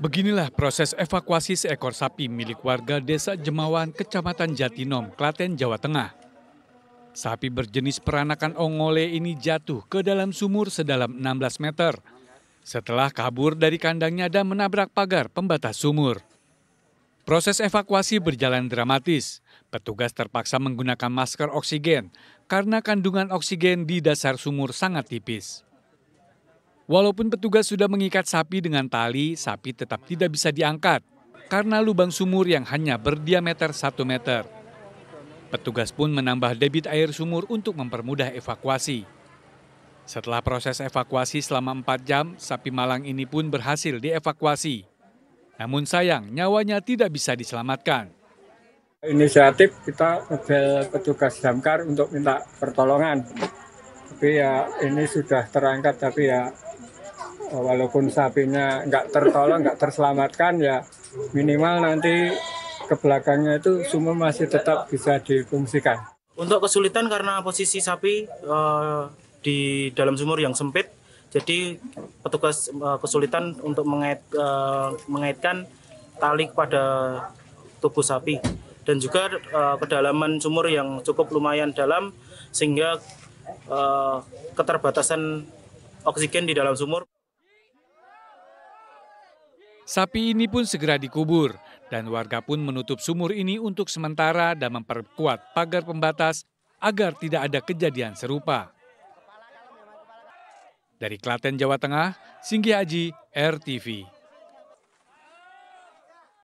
Beginilah proses evakuasi seekor sapi milik warga Desa Jemawan, Kecamatan Jatinom, Klaten, Jawa Tengah. Sapi berjenis peranakan ongole ini jatuh ke dalam sumur sedalam 16 meter setelah kabur dari kandangnya dan menabrak pagar pembatas sumur. Proses evakuasi berjalan dramatis. Petugas terpaksa menggunakan masker oksigen karena kandungan oksigen di dasar sumur sangat tipis. Walaupun petugas sudah mengikat sapi dengan tali, sapi tetap tidak bisa diangkat karena lubang sumur yang hanya berdiameter 1 meter. Petugas pun menambah debit air sumur untuk mempermudah evakuasi. Setelah proses evakuasi selama 4 jam, sapi malang ini pun berhasil dievakuasi. Namun sayang, nyawanya tidak bisa diselamatkan. Inisiatif kita mobil petugas damkar untuk minta pertolongan. Tapi ya ini sudah terangkat, tapi ya Oh, walaupun sapinya nggak tertolong nggak terselamatkan ya minimal nanti ke belakangnya itu sumur masih tetap bisa difungsikan. Untuk kesulitan karena posisi sapi uh, di dalam sumur yang sempit, jadi petugas uh, kesulitan untuk mengait, uh, mengaitkan tali pada tubuh sapi dan juga kedalaman sumur yang cukup lumayan dalam sehingga keterbatasan oksigen di dalam sumur. Sapi ini pun segera dikubur dan warga pun menutup sumur ini untuk sementara dan memperkuat pagar pembatas agar tidak ada kejadian serupa. Dari Klaten, Jawa Tengah, Singgi Haji, RTV.